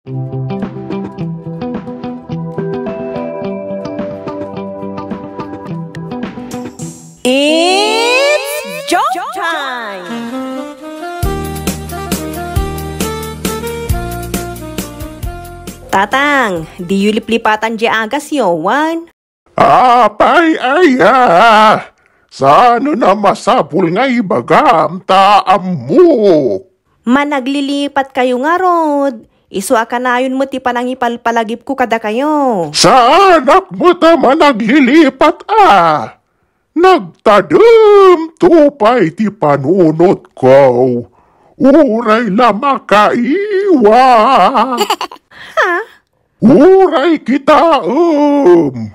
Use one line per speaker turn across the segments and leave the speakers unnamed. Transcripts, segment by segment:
It's joke time! Tatang, di yuliplipatan di agas yowan.
Apay ay ah! Sa ano na masabul nga ibagam
taam mo? Managlilipat kayo nga, Rod. Isu akanayon mo ti panangipalpalagip ko kada kayo. Sa anak mo tama naglilipat
ah. Nagtadum tupay ti panunot ko. Uray la makaiwa.
ha?
Uray kita um.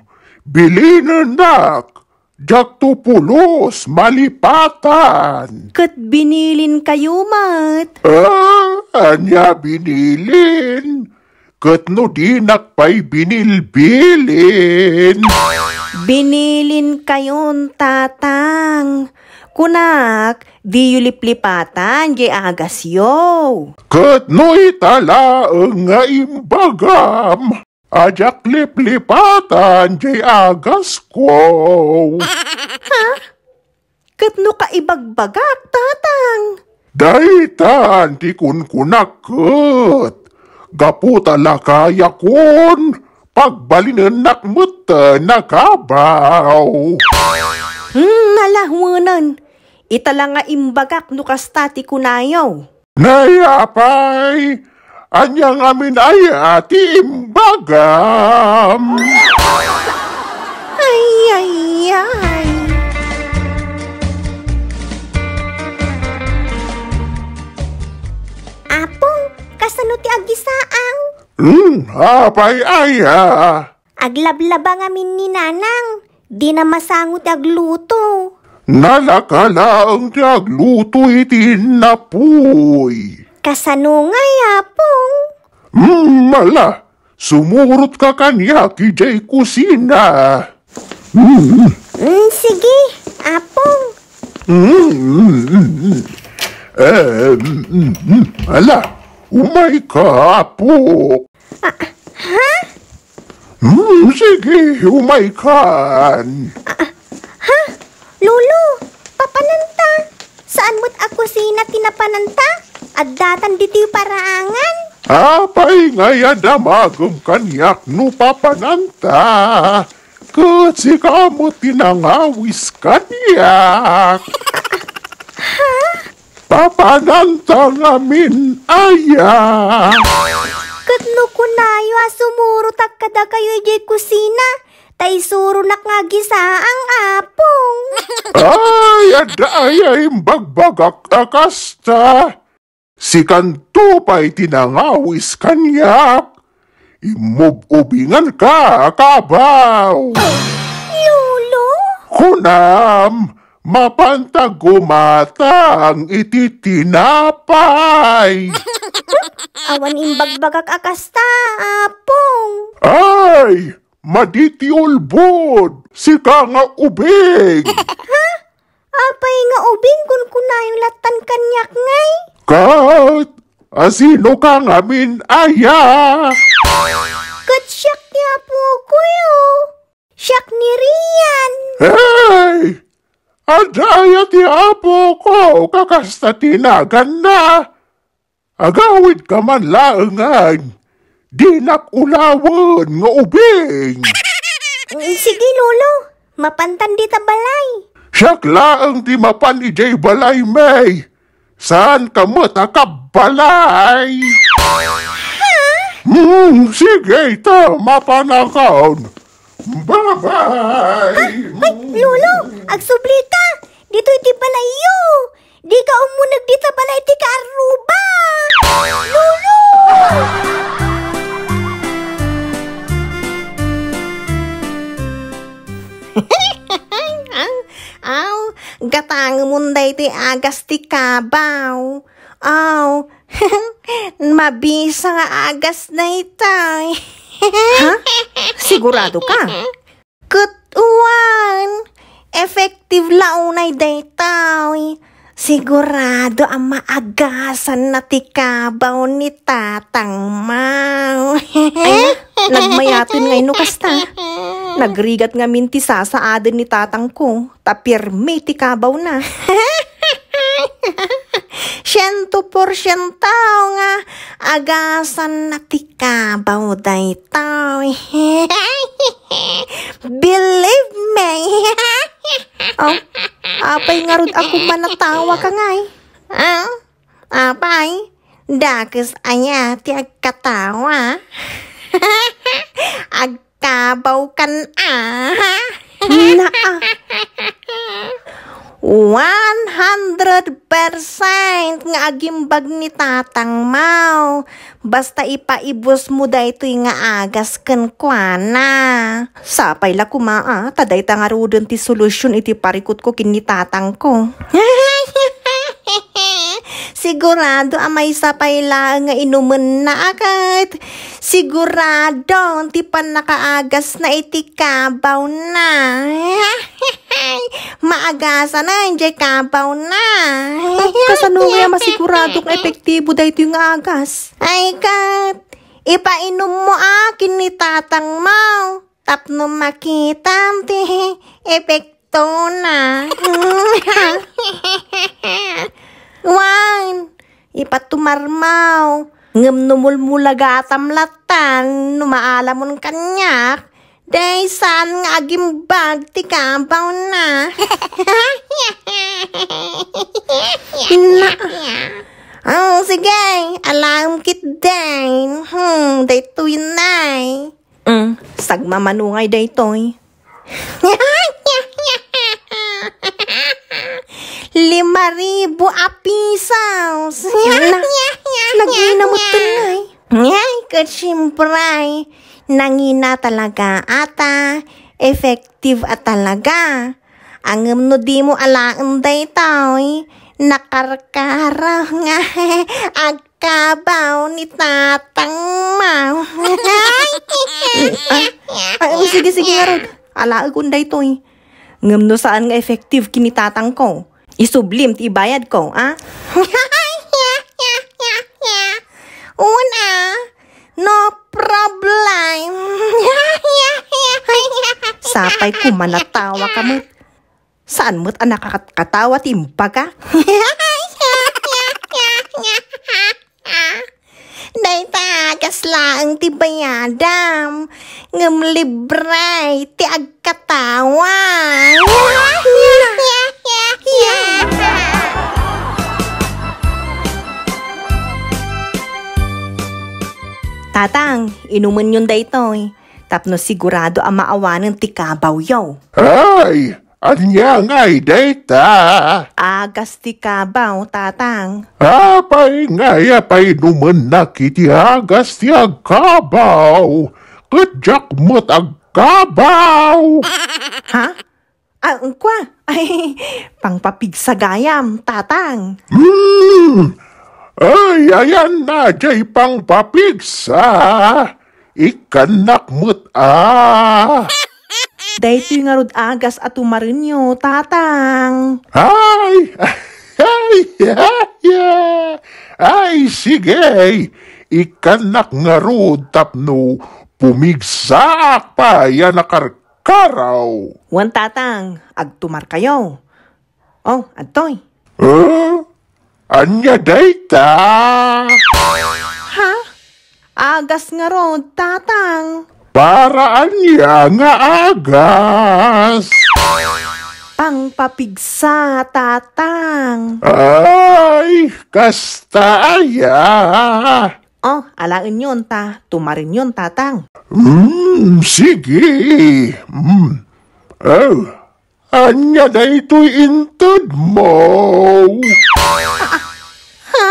Bilinan nak. Jaktupulos, malipatan. Kat
binilin kayo, mat.
Ah, anya binilin. Kat no dinak pa'y binilbilin.
Binilin kayo, tatang. Kunak, di yuliplipatan, di agas yo.
Kat no itala nga imbagam. Ajak lip-lipatan, jay agas ko. Ha? Katno ka ibagbagak, tatang? Daitan, di kun kunakot. Gaputa lakaya kun. Pagbalinan nakmut nakabaw.
Hmm, nalahwanan. Itala nga imbagak no kastati kunayaw. Nayapay! Anyang amin
ay ati imbagam. Ay,
ay, ay. Apong, kasano ti agisaang?
Hmm, apay aya.
Aglablaba ngamin ni nanang. Di na masangot agluto.
Nalakalaang ti agluto iti puy. Kasanungay apong. Hmm, mala. Sumurot ka kanya KJ kusina. Mm. Mm, sige, apong. Mm, eh, ala, umay ka, apo. Ah, ha? Mm, sige, umay ka. Ah,
ha? Lolo, papananta? Saan mo't ako sina tinapananta? Adatan diti paraangan.
Apay ngayon amagum kanyak no papananta. Kutsi kamo tinangawis kanyak. ha? Papananta ngamin aya.
Katno kunayo asumuro takkada kayo jay kusina. Tay suro nak nga gisaang apong. ay,
ada ay, ay, bagbagak akasta. Si kantupay tinangawis kanyak, imububingan ka kabaw.
Lolo?
Kunam, mapantag ititinapay.
Awan imbagbagak akasta, apong.
Ay, maditiulbod, si ka nga ubig.
Apay nga ubing kun kunayong latan kanyak
ngay. Kat! Asino ka ngamin aya? Katsyak niya po kuyo. Eh, oh. Siyak ni Rian. Hey! Adaya ti apo ko, kakasta tinagan na. Agawid ka man laangan. Di nakulawan nga ubing.
Mm, sige, Lolo. Mapantan di ta balay.
Siyak laang di mapan ijay balay, May. Saan ka mo takabalay? Hmm, sige, tama pa na kaon.
Bye-bye! Ay, Lolo! Agsublita! Dito iti balayo! Di ka umunag dito balay ti ka Aruba! Lolo! Gatang munday ti agas ti kabaw. Aw, mabisa nga agas na itay. ha? Sigurado ka? Kutuan! Effective launay daytay. Sigurado ang maagasan na tikabaw ni Tatang Mau. Ay, nagmayatin ngayon no kasta. Nagrigat nga minti adin ni tatang ko. Tapir may tikabaw na. Siyento porsyentaw nga agasan na tikabaw day tao. Believe me. oh, apay nga rin ako manatawa ka nga eh. Ah, apay, dakis anya ti agkatawa. Ag bau kan ah. Nah, ah. 100% bag ni tatang mau. Basta ipaibos mo da ito nga agas ken kuana. Sapay la kumaa, taday tangarudon ti solusyon iti parikot ko kini tatang ko. sigurado amay sa paila nga inuman na agad. Sigurado, ti panakaagas na itikabaw na. Maagasa na, hindi kabaw na. Oh, Kasanuya, masigurado kung epektibo dahito yung agas. Ay, kat, ipainom mo akin ah, ni tatang mau. Tapno makita, ti, epekto na. Uwan! Ipatumarmaw! Ngam numulmulaga tamlatan, numaalamon kanyak, Day san nga agimbag ti kabaw na. Ina. Oh, sige. Alam kit din. Hmm, day to yun na. Mm, sagmamanungay day toy. lima ribu api saus. Nah, na mo tunay. ngay Ay, kachimpray. Nangina talaga ata. Effective at talaga. Ang no di mo alaan day tao Nakarkara nga Agkabaw ni tatang mau. ay, ay, sige, sige, ala ang ko day to eh. Ngam no saan nga effective kinitatang ko. Isublim ti ibayad ko, ha? Una, no problem. Sapay ko manatawa ka mo't. Saan mo't anak kakatawa timpa ka? Daytagas lang ti bayadam. Ngam libray ti agkatawa. Tatang, inuman yun da ito eh. Tapno sigurado ang maawa ng tikabaw yaw.
Ay! Anyang ngay data!
Agas tikabaw, tatang.
Apay ngay apay numan na kiti agas ti
agkabaw. Kadyak mo't agkabaw! ha? Ah, kwa. Ay, pangpapigsagayam, tatang.
Mm. Ay, ayan na, jay pangpapigs, ah.
Ikanak mo't, ah. Dahito yung arod agas at tumarinyo, tatang. Ay! Ay!
Ay! Ay, sige! Ikanak nga
tapno, pumigsak pa yan akark Karaw! Wan tatang, agtumar kayo. Oh, adtoy. Huh?
Anya dayta? Ha?
Agas nga ron, tatang.
Para anya nga agas.
Pangpapigsa, tatang. Ay, kastaya. Oh, ala yon ta, tumarin yon tatang.
Mm, sige. Mm. Oh, anya na ito'y intod mo.
ha?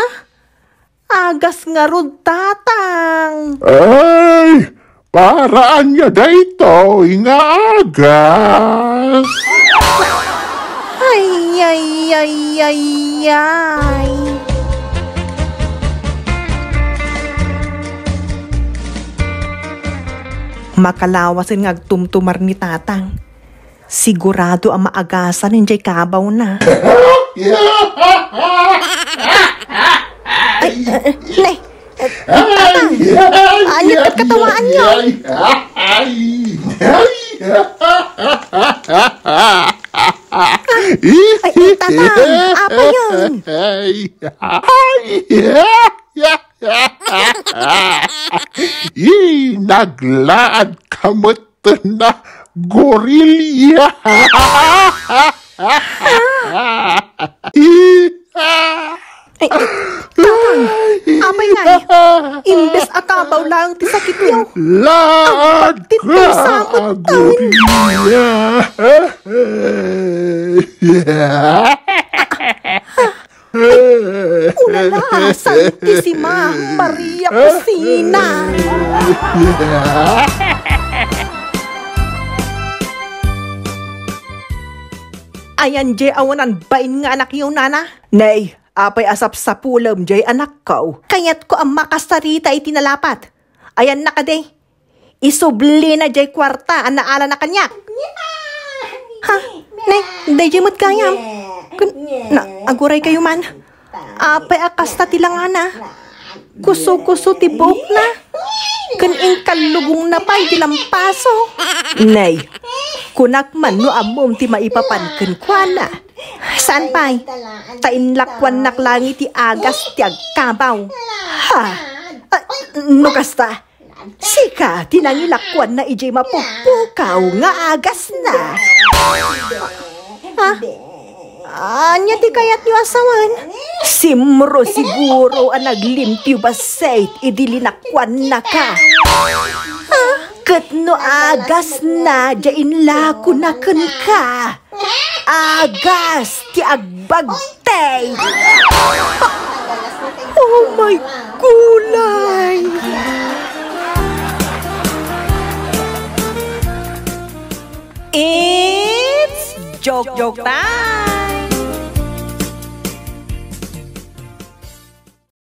Agas nga rod tatang.
Ay, para anya na ito'y nga agas.
Ay, ay, ay, ay, ay. Makalawasin ng agtumtumar ni tatang. Sigurado ang maagasan ni Jay Kabaw na.
Ay, uh, nay, uh, tatang, ayot at katawaan niyo. Ay, tatang, apa yun? Inaglaad kamot na gorilya. Ay,
tatang, apay nga eh. Imbes akabaw lang, ti sakit niyo. Laad ka, gorilya.
Yeah. Ulala, Santissima
Maria Cusina! Ayan, Jay, awanan, bain nga anak yung nana. Nay, apay asap sa pulam, Jay, anak ko. Kayat ko ang makasarita itinalapat. Ayan na ka, Isubli na, Jay, kwarta, ang naala na kanyak. Ha? Nay, day, Jay, mo't kayam. Kun, na, aguray kayo man. Apay akasta tilangan na. Kuso-kuso tibok na. Kaning kalugong na pa'y dilampaso. Nay, kunak man no amom ti maipapan kwan na. San pa'y? Tainlakwan naklangi ti agas ti agkabaw. Ha? Ah, no Sika, tinangilakwan na ijay mapupukaw nga agas na. Ha? Anya di kayat nyo asawan? Si Mro siguro ang naglimpyo ba sait idilinakwan na ka. Ha? Katno agas na jain lako na kan ka. Agas ti agbagtay. Oh my gulay! It's joke joke time!